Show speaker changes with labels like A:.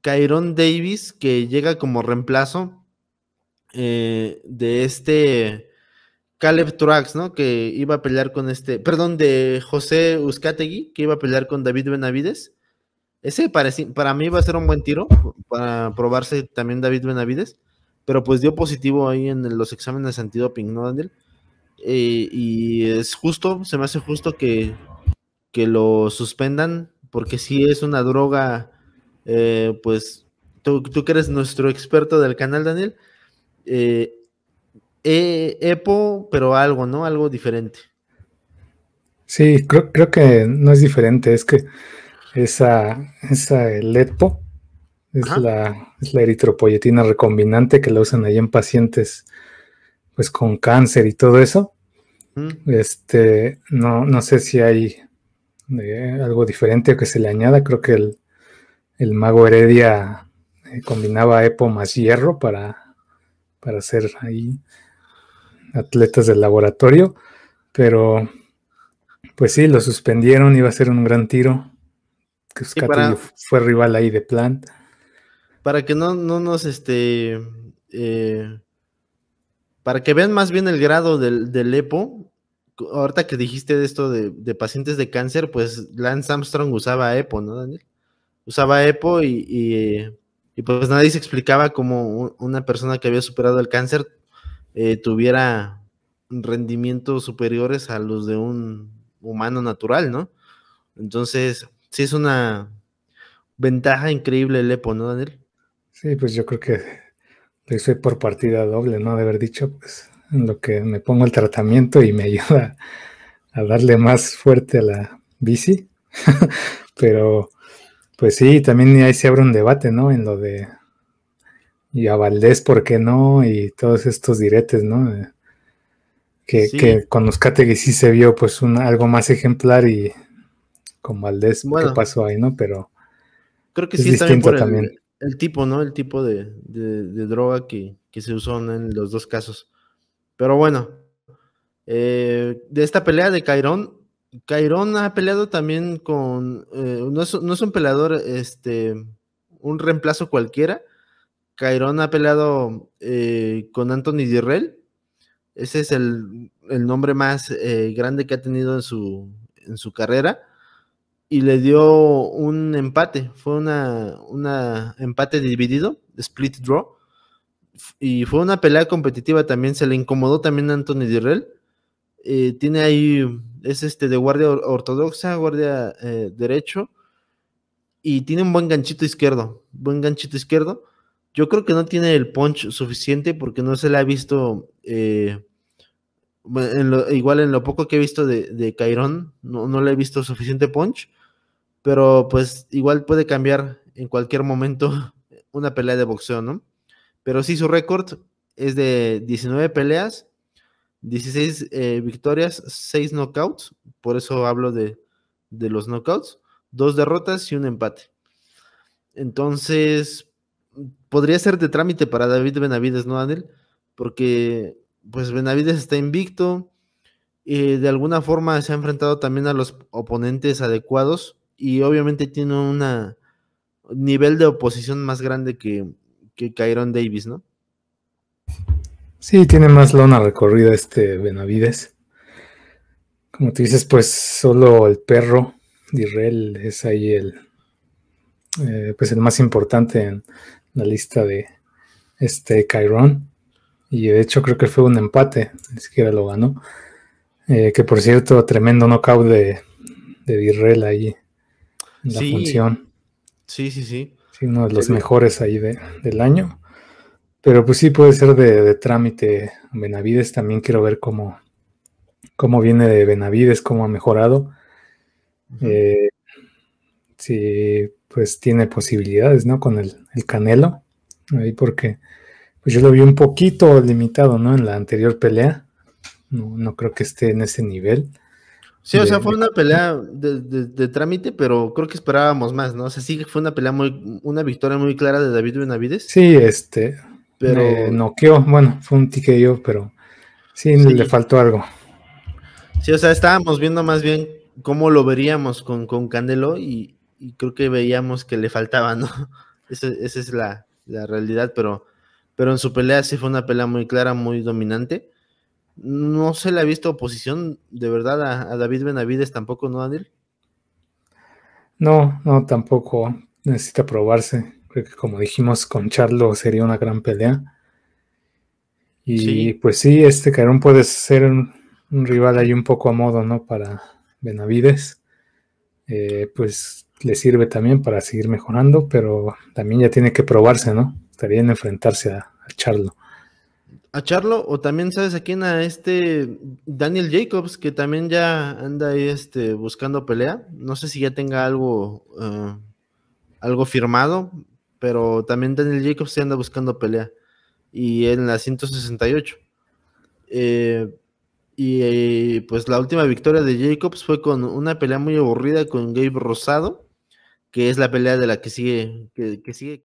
A: Cairon Davis, que llega como reemplazo eh, de este Caleb Truax, ¿no? Que iba a pelear con este, perdón, de José Uzcategui, que iba a pelear con David Benavides. Ese para mí iba a ser un buen tiro para probarse también David Benavides, pero pues dio positivo ahí en los exámenes antidoping, ¿no, eh, y es justo, se me hace justo que, lo suspendan, porque si es una droga eh, pues tú, que eres nuestro experto del canal, Daniel, eh, eh, Epo, pero algo, ¿no? Algo diferente.
B: Sí, creo, que no es diferente, es que esa, esa el EPO es la, es la eritropoyetina recombinante que la usan ahí en pacientes pues con cáncer y todo eso. Mm. Este, no, no sé si hay algo diferente que se le añada, creo que el, el mago Heredia eh, combinaba Epo más hierro para, para hacer ahí atletas del laboratorio, pero pues sí, lo suspendieron, iba a ser un gran tiro. Que fue rival ahí de Plant.
A: Para que no, no nos este. Eh, para que vean más bien el grado del, EPO. Ahorita que dijiste de esto de, de, pacientes de cáncer, pues Lance Armstrong usaba EPO, ¿no, Daniel? usaba EPO y, pues nadie se explicaba cómo una persona que había superado el cáncer eh, tuviera rendimientos superiores a los de un humano natural, ¿no? Entonces, sí es una ventaja increíble el EPO, ¿no, Daniel?
B: Sí, pues yo creo que soy por partida doble, ¿no? De haber dicho, pues, en lo que me pongo el tratamiento y me ayuda a darle más fuerte a la bici, pero pues sí, también ahí se abre un debate, ¿no? En lo de. Y a Valdés, ¿por qué no? Y todos estos diretes, ¿no? Eh, que, que con sí se vio, pues, un, algo más ejemplar y con Valdés, ¿qué pasó ahí, no? Pero. Creo que sí, distinto el, también.
A: El, tipo, ¿no? El tipo de, de, droga que, se usó en los dos casos. Pero bueno, eh, de esta pelea de Cairón, Cairón ha peleado también con. Eh, no, es, un peleador, este. Un reemplazo cualquiera. Cairón ha peleado eh, con Anthony Dirrell. Ese es el, el nombre más eh, grande que ha tenido en su, en su carrera. Y le dio un empate. Fue un una empate dividido, split draw. Y fue una pelea competitiva también. Se le incomodó también a Anthony Dirrell. tiene ahí es este de guardia ortodoxa, guardia eh, derecho, y tiene un buen ganchito izquierdo, buen ganchito izquierdo. Yo creo que no tiene el punch suficiente porque no se le ha visto, eh, igual en lo poco que he visto de, Cairón, no, no le he visto suficiente punch, pero pues igual puede cambiar en cualquier momento una pelea de boxeo, ¿no? Pero sí, su récord es de 19 peleas, 16 eh, victorias, 6 knockouts, por eso hablo de, los knockouts, 2 derrotas y un empate. Entonces, podría ser de trámite para David Benavides, ¿no, Daniel? Porque, pues, Benavides está invicto, y de alguna forma se ha enfrentado también a los oponentes adecuados y obviamente tiene un nivel de oposición más grande que, que Davis, ¿no?
B: Sí, tiene más lona recorrida este Benavides. Como tú dices, pues solo el perro Dirrell es ahí el, eh, pues el más importante en la lista de este Cairón. Y de hecho creo que fue un empate, ni siquiera lo ganó. Eh, que por cierto, tremendo knockout de, de Dirrell ahí en la función.
A: Sí, sí, sí.
B: uno de los mejores ahí del año. Pero pues sí puede ser de, trámite. Benavides también quiero ver cómo, cómo viene de Benavides, cómo ha mejorado. Eh, sí, pues tiene posibilidades, ¿no? Con el, Canelo. Ahí porque pues yo lo vi un poquito limitado, ¿no? En la anterior pelea. No, no creo que esté en ese nivel. Sí, o sea, fue
A: una pelea de, trámite, pero creo que esperábamos más, ¿no? O sea, sí que fue una pelea muy, una victoria muy clara de David
B: Benavides. Sí, este, pero... Me bueno, fue un yo, pero sí, le faltó algo.
A: Sí, o sea, estábamos viendo más bien cómo lo veríamos con, Candelo y, creo que veíamos que le faltaba, ¿no? Esa, es la, realidad, pero, pero en su pelea sí fue una pelea muy clara, muy dominante. No se le ha visto oposición de verdad a, David Benavides tampoco, ¿no, Daniel?
B: No, no, tampoco. Necesita probarse. Creo que como dijimos con Charlo sería una gran pelea. Y pues sí, este Carón puede ser un, rival ahí un poco a modo, ¿no? Para Benavides. Eh, pues le sirve también para seguir mejorando, pero también ya tiene que probarse, ¿no? Estaría en enfrentarse a, Charlo.
A: A Charlo, o
B: también sabes a
A: quién, a este Daniel Jacobs, que también ya anda ahí este, buscando pelea. No sé si ya tenga algo, eh, algo firmado, pero también Daniel Jacobs se anda buscando pelea. Y en la 168. y, eh, eh, pues la última victoria de Jacobs fue con una pelea muy aburrida con Gabe Rosado, que es la pelea de la que sigue, que sigue.